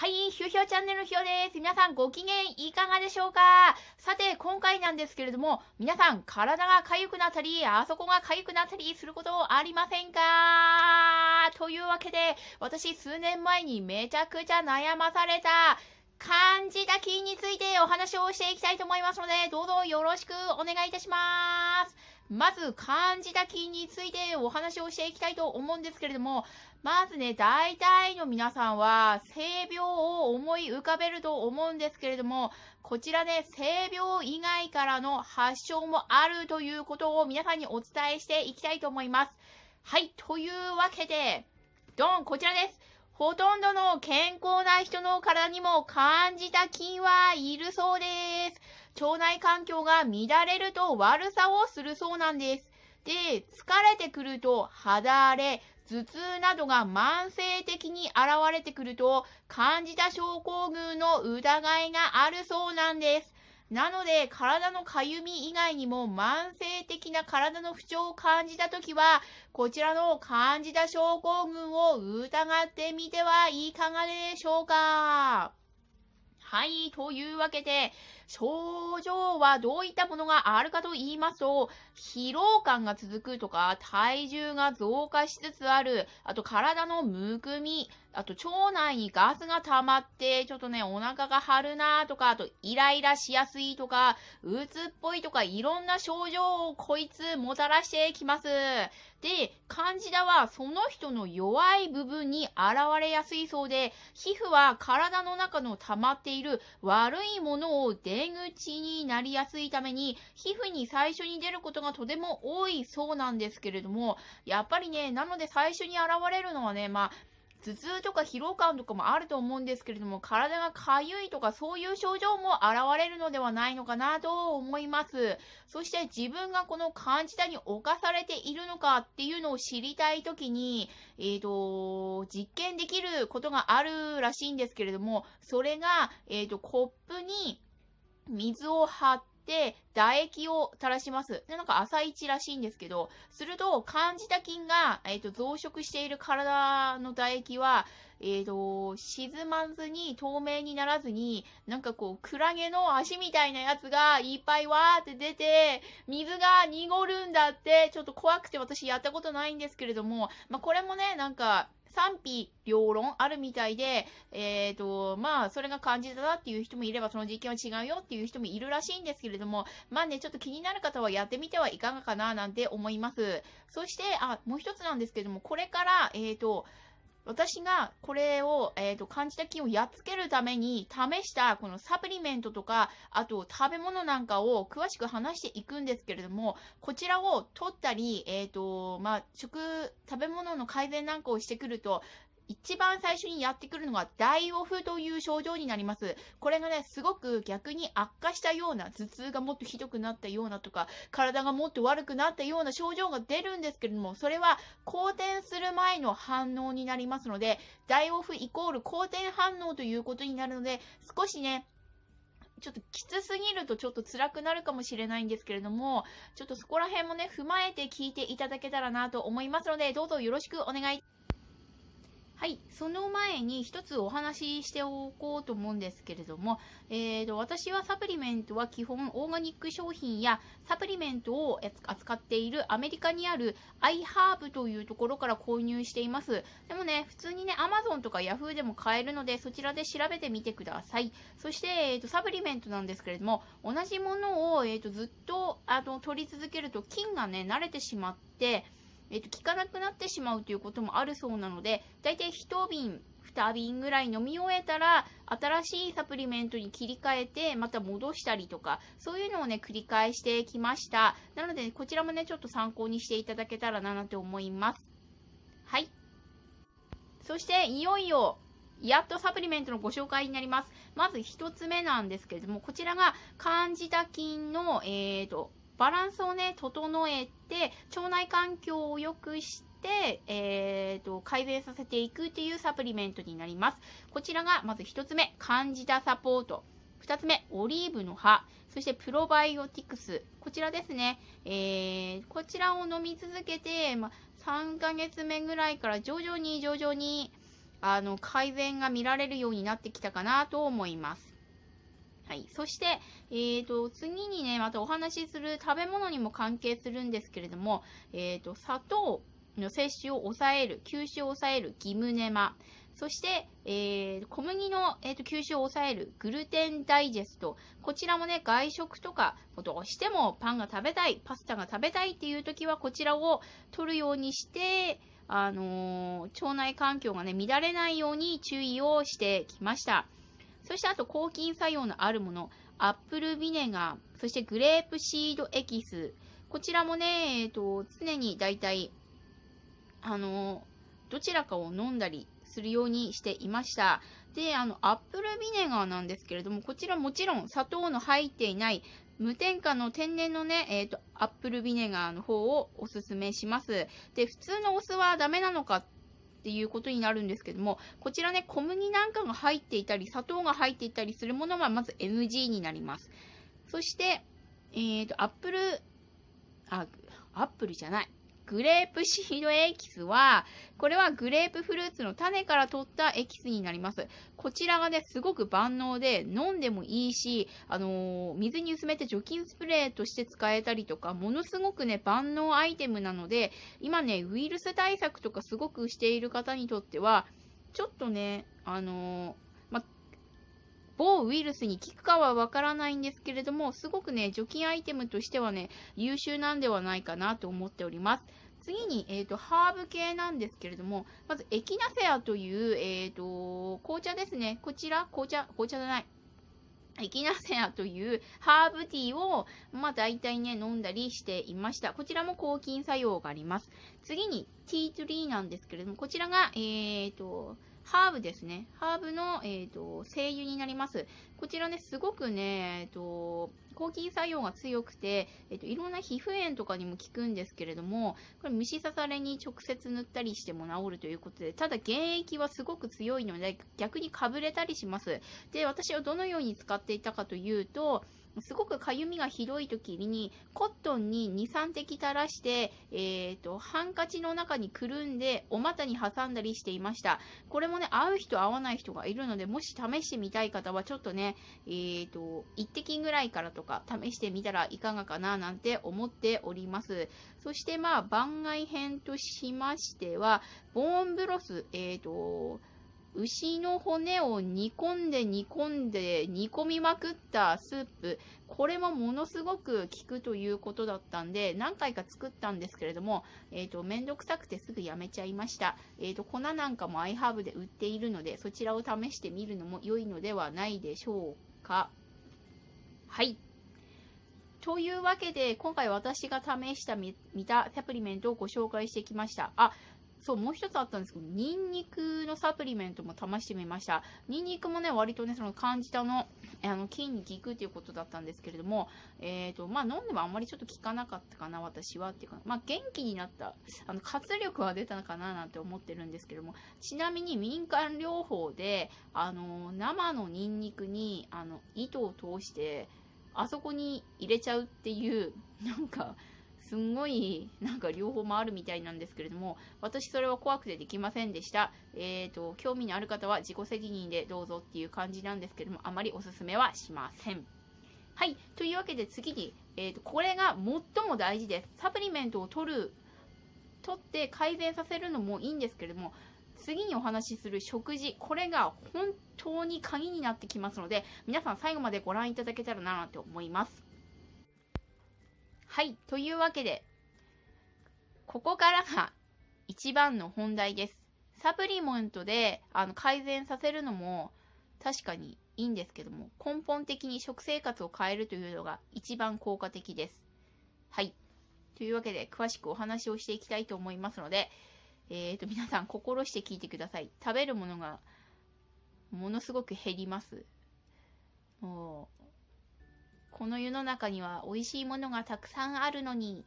はい、ひゅーひょうチャンネルひょーです。皆さんご機嫌いかがでしょうかさて、今回なんですけれども、皆さん体が痒くなったり、あそこが痒くなったりすることありませんかというわけで、私数年前にめちゃくちゃ悩まされた、漢字た菌についてお話をしていきたいと思いますので、どうぞよろしくお願いいたします。まず漢字たきについてお話をしていきたいと思うんですけれども、まずね、大体の皆さんは、性病を思い浮かべると思うんですけれども、こちらね、性病以外からの発症もあるということを皆さんにお伝えしていきたいと思います。はい、というわけで、ドン、こちらです。ほとんどの健康な人の体にも感じた菌はいるそうです。腸内環境が乱れると悪さをするそうなんです。で、疲れてくると肌荒れ、頭痛などが慢性的に現れてくると、感じた症候群の疑いがあるそうなんです。なので、体のかゆみ以外にも慢性的な体の不調を感じたときは、こちらの感じた症候群を疑ってみてはいかがでしょうかはい。というわけで、症状はどういったものがあるかと言いますと、疲労感が続くとか、体重が増加しつつある、あと体のむくみ、あと、腸内にガスが溜まって、ちょっとね、お腹が張るなとか、あと、イライラしやすいとか、うつっぽいとか、いろんな症状をこいつもたらしてきます。で、カンジダはその人の弱い部分に現れやすいそうで、皮膚は体の中の溜まっている悪いものを出口になりやすいために、皮膚に最初に出ることがとても多いそうなんですけれども、やっぱりね、なので最初に現れるのはね、まあ、頭痛とか疲労感とかもあると思うんですけれども、体がかゆいとかそういう症状も現れるのではないのかなと思います。そして自分がこの感じたに侵されているのかっていうのを知りたいときに、えっ、ー、と、実験できることがあるらしいんですけれども、それが、えっ、ー、と、コップに水を張って、で、唾液を垂らします。で、なんか朝一らしいんですけど、すると、感じた菌が、えっ、ー、と、増殖している体の唾液は、えっ、ー、と、沈まずに透明にならずに、なんかこう、クラゲの足みたいなやつがいっぱいわーって出て、水が濁るんだって、ちょっと怖くて私やったことないんですけれども、まあ、これもね、なんか、賛否両論あるみたいで、えっ、ー、と、まあ、それが感じただっていう人もいれば、その実験は違うよっていう人もいるらしいんですけれども、まあね、ちょっと気になる方はやってみてはいかがかななんて思います。そして、あ、もう一つなんですけども、これから、えっ、ー、と、私がこれを、えーと、感じた菌をやっつけるために試したこのサプリメントとかあと食べ物なんかを詳しく話していくんですけれどもこちらを取ったり、えーとまあ、食食べ物の改善なんかをしてくると一番最初にやってくるのが大オフという症状になります。これがね、すごく逆に悪化したような、頭痛がもっとひどくなったようなとか、体がもっと悪くなったような症状が出るんですけれども、それは好転する前の反応になりますので、大オフイコール好転反応ということになるので、少しね、ちょっときつすぎるとちょっと辛くなるかもしれないんですけれども、ちょっとそこら辺もね、踏まえて聞いていただけたらなと思いますので、どうぞよろしくお願いはい、その前に一つお話ししておこうと思うんですけれども、えーと、私はサプリメントは基本オーガニック商品やサプリメントを扱っているアメリカにあるアイハーブというところから購入しています。でもね、普通にね、Amazon とか Yahoo でも買えるのでそちらで調べてみてください。そして、えーと、サプリメントなんですけれども、同じものを、えーと、とずっとあの取り続けると菌がね、慣れてしまって、えっと効かなくなってしまうということもあるそうなので大体1瓶2瓶ぐらい飲み終えたら新しいサプリメントに切り替えてまた戻したりとかそういうのをね繰り返してきましたなので、ね、こちらもねちょっと参考にしていただけたらななんて思いますはいそしていよいよやっとサプリメントのご紹介になります。まず1つ目なんですけれども、こちらがカンジダ菌の、えーと、バランスをね、整えて、腸内環境を良くして、えーと、改善させていくっていうサプリメントになります。こちらがまず1つ目、カンジダサポート。2つ目、オリーブの葉。そしてプロバイオティクス。こちらですね。えー、こちらを飲み続けて、ま、3ヶ月目ぐらいから徐々に徐々にあの改善が見られるようになってきたかなと思います。はい。そして、えっ、ー、と、次にね、またお話しする食べ物にも関係するんですけれども、えっ、ー、と、砂糖の摂取を抑える、吸収を抑えるギムネマ。そして、えー、小麦の、えーと、吸収を抑えるグルテンダイジェスト。こちらもね、外食とか、どうしてもパンが食べたい、パスタが食べたいっていう時は、こちらを取るようにして、あのー、腸内環境がね、乱れないように注意をしてきました。そしてあと抗菌作用のあるもの、アップルビネガー、そしてグレープシードエキス。こちらもね、えっ、ー、と、常に大体、あの、どちらかを飲んだりするようにしていました。で、あの、アップルビネガーなんですけれども、こちらもちろん砂糖の入っていない無添加の天然のね、えっ、ー、と、アップルビネガーの方をおすすめします。で、普通のお酢はダメなのかってっていうことになるんですけども、こちらね、小麦なんかが入っていたり、砂糖が入っていたりするものはまず NG になります。そして、えっ、ー、と、アップル、あ、アップルじゃない。グレープシードエキスは、これはグレープフルーツの種から取ったエキスになります。こちらがね、すごく万能で、飲んでもいいし、あのー、水に薄めて除菌スプレーとして使えたりとか、ものすごくね、万能アイテムなので、今ね、ウイルス対策とかすごくしている方にとっては、ちょっとね、あのー某ウイルスに効くかはわからないんですけれども、すごくね、除菌アイテムとしてはね、優秀なんではないかなと思っております。次に、えっ、ー、と、ハーブ系なんですけれども、まず、エキナセアという、えっ、ー、と、紅茶ですね。こちら、紅茶、紅茶じゃない。エキナセアというハーブティーを、まあ、大体ね、飲んだりしていました。こちらも抗菌作用があります。次に、ティートリーなんですけれども、こちらが、えっ、ー、と、ハーブですね。ハーブの、えっ、ー、と、精油になります。こちらね、すごくね、えっ、ー、と、抗菌作用が強くて、えっと、いろんな皮膚炎とかにも効くんですけれども、これ虫刺されに直接塗ったりしても治るということで、ただ原液はすごく強いので、逆にかぶれたりします。で、私はどのように使っていたかというと、すごくかゆみがひどい時に、コットンに2、3滴垂らして、えっ、ー、と、ハンカチの中にくるんで、お股に挟んだりしていました。これもね、合う人合わない人がいるので、もし試してみたい方は、ちょっとね、えっ、ー、と、1滴ぐらいからとか試してみたらいかがかななんて思っております。そしてまあ番外編としましては、ボーンブロス、えっ、ー、と、牛の骨を煮込んで煮込んで煮込みまくったスープ、これもものすごく効くということだったんで、何回か作ったんですけれども、えっ、ー、と、めんどくさくてすぐやめちゃいました。えっ、ー、と、粉なんかもアイハーブで売っているので、そちらを試してみるのも良いのではないでしょうか。はい。というわけで、今回私が試した見たサプリメントをご紹介してきました。あ、そう、もう一つあったんですけど、ニンニクのサプリメントも試してみました。ニンニクもね、割とね、そのじたのあの筋に効くということだったんですけれども、えっ、ー、と、まあ、飲んでもあんまりちょっと効かなかったかな、私はっていうか、まあ、元気になった、あの、活力は出たのかななんて思ってるんですけども、ちなみに民間療法で、あの、生のニンニクに、あの、糸を通して、あそこに入れちゃうっていうなんかすんごいなんか両方もあるみたいなんですけれども私それは怖くてできませんでしたえっ、ー、と興味のある方は自己責任でどうぞっていう感じなんですけどもあまりおすすめはしませんはいというわけで次に、えーとこれが最も大事ですサプリメントを取る取って改善させるのもいいんですけれども次にお話しする食事、これが本当に鍵になってきますので、皆さん最後までご覧いただけたらなと思います。はい、というわけで、ここからが一番の本題です。サプリメントであの改善させるのも確かにいいんですけども、根本的に食生活を変えるというのが一番効果的です。はい。というわけで、詳しくお話をしていきたいと思いますので、えー、と、皆さん心して聞いてください。食べるものがものすごく減ります。もう、この世の中には美味しいものがたくさんあるのに、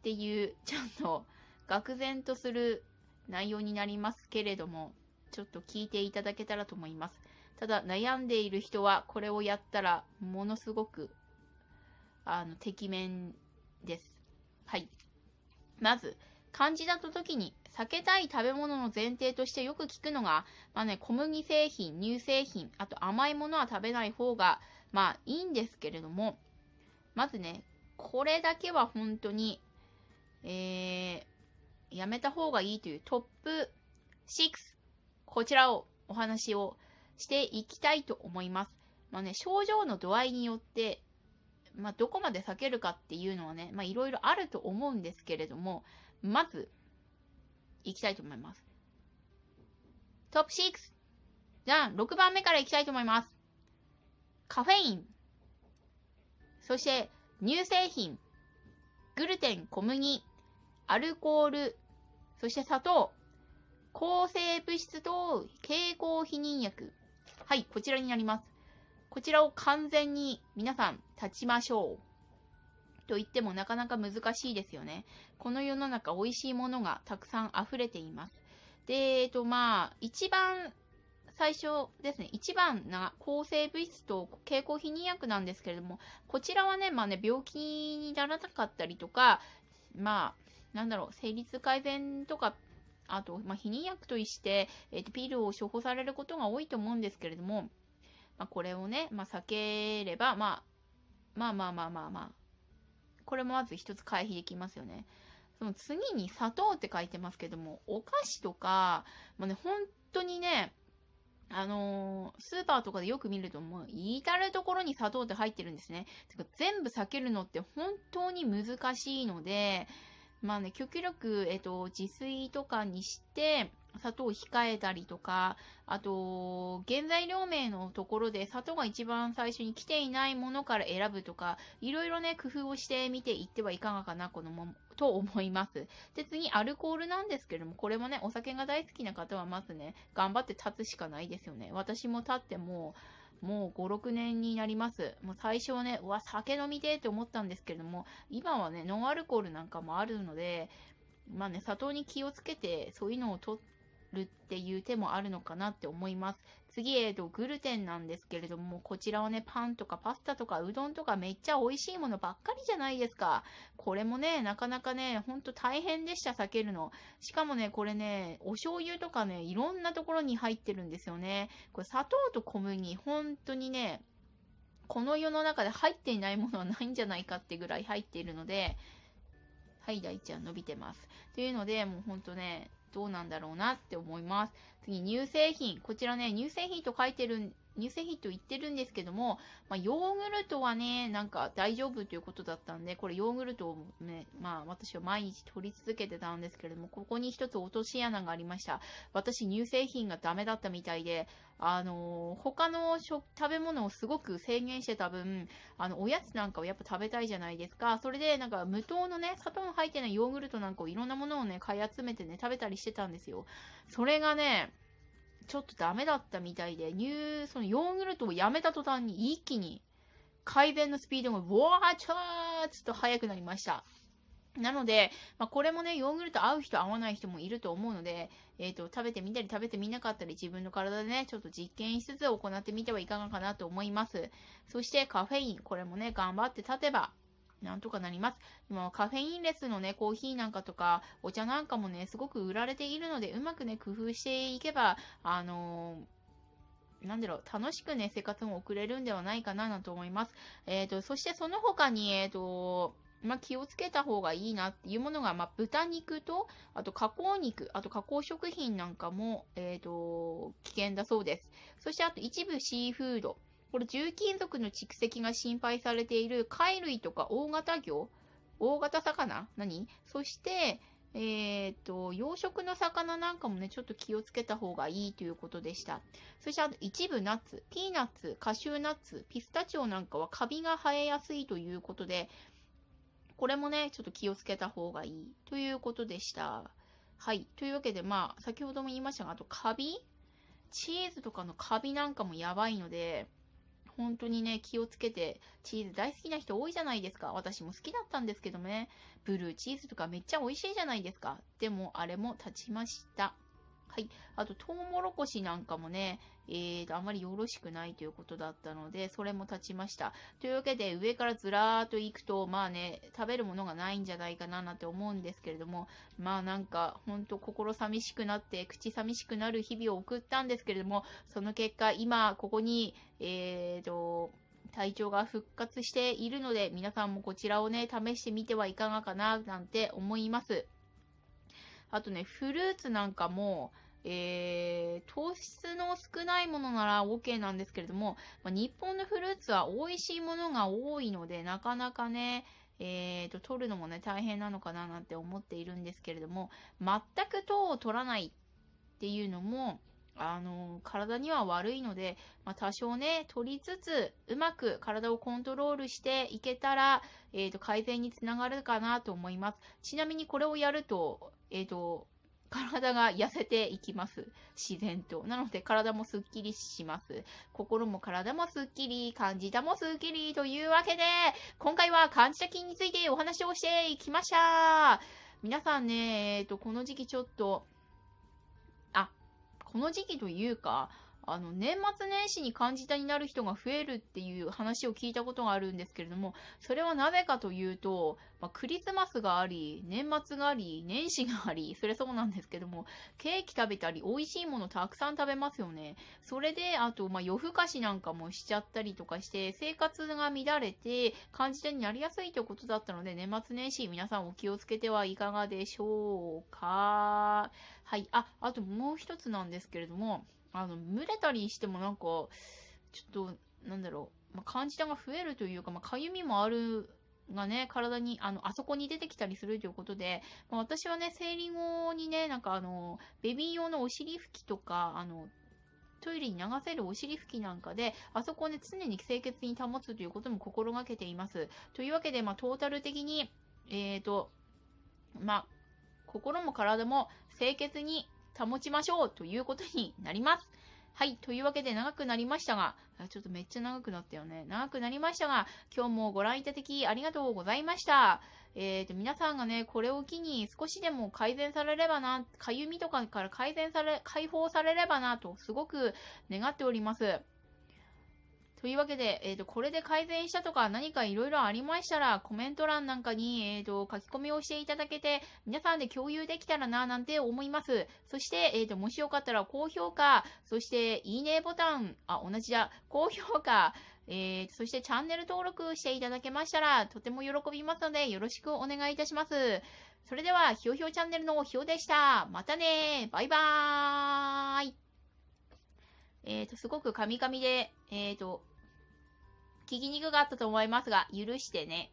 っていう、ちょっと、愕然とする内容になりますけれども、ちょっと聞いていただけたらと思います。ただ、悩んでいる人は、これをやったら、ものすごく、あの、めんです。はい。まず、感じだと時に避けたい食べ物の前提としてよく聞くのが、まあね、小麦製品、乳製品、あと甘いものは食べない方が、まあいいんですけれども、まずね、これだけは本当に、えー、やめた方がいいというトップ6、こちらをお話をしていきたいと思います。まあね、症状の度合いによって、まあ、どこまで避けるかっていうのはね、まあ、いろいろあると思うんですけれども、まず、いきたいと思います。トップ6。じゃあ、6番目からいきたいと思います。カフェイン。そして、乳製品。グルテン、小麦。アルコール。そして砂糖。抗生物質と経口避妊薬。はい、こちらになります。こちらを完全に皆さん、立ちましょう。と言ってもなかなか難しいですよね。この世の中美味しいものがたくさん溢れています。で、えっと、まあ、一番最初ですね、1番が抗生物質と経口避妊薬なんですけれども、こちらはね、まあね、病気にならなかったりとか、まあ、なんだろう、生理痛改善とか、あと、まあ、避妊薬として、えっ、と、ピルを処方されることが多いと思うんですけれども、まあ、これをね、まあ、避ければ、まあ、まあまあまあまあまあ、これもまず一つ回避できますよね。その次に砂糖って書いてますけども、お菓子とか、もね、本当にね、あのー、スーパーとかでよく見るともう、至るところに砂糖って入ってるんですね。てか全部避けるのって本当に難しいので、まあね、極力、えっと、自炊とかにして、砂糖を控えたりとか、あと、原材料名のところで砂糖が一番最初に来ていないものから選ぶとか、いろいろね、工夫をしてみていってはいかがかな、このも、と思います。で、次、アルコールなんですけれども、これもね、お酒が大好きな方はまずね、頑張って立つしかないですよね。私も立ってももう5、6年になります。もう最初はね、うわ、酒飲みてーって思ったんですけれども、今はね、ノンアルコールなんかもあるので、まあね、砂糖に気をつけて、そういうのを取って、るっていう手もあるのかなって思います。次、えっ、ー、と、グルテンなんですけれども、こちらはね、パンとかパスタとかうどんとかめっちゃ美味しいものばっかりじゃないですか。これもね、なかなかね、ほんと大変でした、避けるの。しかもね、これね、お醤油とかね、いろんなところに入ってるんですよね。これ砂糖と小麦、本当にね、この世の中で入っていないものはないんじゃないかってぐらい入っているので、はい、大ちゃん伸びてます。というので、もうほんとね、どうなんだろうなって思います。次、乳製品。こちらね、乳製品と書いてる乳製品と言ってるんですけども、まあ、ヨーグルトはね、なんか大丈夫ということだったんで、これヨーグルトをね、まあ私は毎日取り続けてたんですけれども、ここに一つ落とし穴がありました。私乳製品がダメだったみたいで、あのー、他の食べ物をすごく制限してた分、あの、おやつなんかをやっぱ食べたいじゃないですか。それでなんか無糖のね、砂糖の入ってないヨーグルトなんかをいろんなものをね、買い集めてね、食べたりしてたんですよ。それがね、ちょっとダメだったみたいで、ー、そのヨーグルトをやめた途端に一気に改善のスピードが、ウーチャーっと速くなりました。なので、まあ、これもね、ヨーグルト合う人合わない人もいると思うので、えっ、ー、と、食べてみたり食べてみなかったり、自分の体でね、ちょっと実験しつつ行ってみてはいかがかなと思います。そしてカフェイン、これもね、頑張って立てば、なんとかなります。今カフェインレスのね、コーヒーなんかとか、お茶なんかもね、すごく売られているので、うまくね、工夫していけば、あのーなんだろう、楽しくね、生活も送れるんではないかな、な思います。えっ、ー、と、そしてその他に、えっ、ー、と、まあ、気をつけた方がいいなっていうものが、まあ、豚肉と、あと加工肉、あと加工食品なんかも、えっ、ー、と、危険だそうです。そしてあと一部シーフード。これ、重金属の蓄積が心配されている貝類とか大型魚、大型魚何そして、えっ、と、養殖の魚なんかもね、ちょっと気をつけた方がいいということでした。そしてあと一部ナッツ、ピーナッツ、カシューナッツ、ピスタチオなんかはカビが生えやすいということで、これもね、ちょっと気をつけた方がいいということでした。はい。というわけで、まあ、先ほども言いましたが、あとカビチーズとかのカビなんかもやばいので、本当にね、気をつけて、チーズ大好きな人多いじゃないですか。私も好きだったんですけどね。ブルーチーズとかめっちゃ美味しいじゃないですか。でも、あれも立ちました。はい。あと、トウモロコシなんかもね、えーと、あまりよろしくないということだったので、それも立ちました。というわけで、上からずらーっと行くと、まあね、食べるものがないんじゃないかななんて思うんですけれども、まあなんか、ほんと心寂しくなって、口寂しくなる日々を送ったんですけれども、その結果、今、ここに、えーと、体調が復活しているので、皆さんもこちらをね、試してみてはいかがかな、なんて思います。あとね、フルーツなんかも、えー、糖質の少ないものなら OK なんですけれども、まあ、日本のフルーツは美味しいものが多いので、なかなかね、えーと、取るのもね、大変なのかななんて思っているんですけれども、全く糖を取らないっていうのも、あの、体には悪いので、まあ、多少ね、取りつつ、うまく体をコントロールしていけたら、えっ、ー、と、改善につながるかなと思います。ちなみにこれをやると、えっ、ー、と、体が痩せていきます。自然と。なので体もスッキリします。心も体もスッキリ、感じたもスッキリというわけで、今回は感じた筋についてお話をしていきました。皆さんね、えっ、と、この時期ちょっと、あ、この時期というか、あの、年末年始に感じたになる人が増えるっていう話を聞いたことがあるんですけれども、それはなぜかというと、まあ、クリスマスがあり、年末があり、年始があり、それそうなんですけども、ケーキ食べたり、美味しいものたくさん食べますよね。それで、あと、まあ、夜更かしなんかもしちゃったりとかして、生活が乱れて、感じたになりやすいということだったので、年末年始皆さんお気をつけてはいかがでしょうか。はい。あ、あともう一つなんですけれども、あの、蒸れたりしてもなんか、ちょっと、なんだろう、まあ、感じたが増えるというか、まあ、かゆみもあるがね、体に、あの、あそこに出てきたりするということで、まあ、私はね、生理後にね、なんかあの、ベビー用のお尻拭きとか、あの、トイレに流せるお尻拭きなんかで、あそこをね、常に清潔に保つということも心がけています。というわけで、まあ、トータル的に、えっ、ー、と、まあ、心も体も清潔に保ちましょうということになります。はい。というわけで長くなりましたが、ちょっとめっちゃ長くなったよね。長くなりましたが、今日もご覧いただきありがとうございました。えっ、ー、と、皆さんがね、これを機に少しでも改善されればな、かゆみとかから改善され、解放されればなと、すごく願っております。というわけで、えっ、ー、と、これで改善したとか何かいろいろありましたら、コメント欄なんかに、えー、と、書き込みをしていただけて、皆さんで共有できたらな、なんて思います。そして、えー、と、もしよかったら高評価、そして、いいねボタン、あ、同じだ、高評価、えー、そしてチャンネル登録していただけましたら、とても喜びますので、よろしくお願いいたします。それでは、ひよひよチャンネルのひよでした。またねバイバーイえっ、ー、と、すごくカミカミで、えっ、ー、と、ひき肉があったと思いますが、許してね。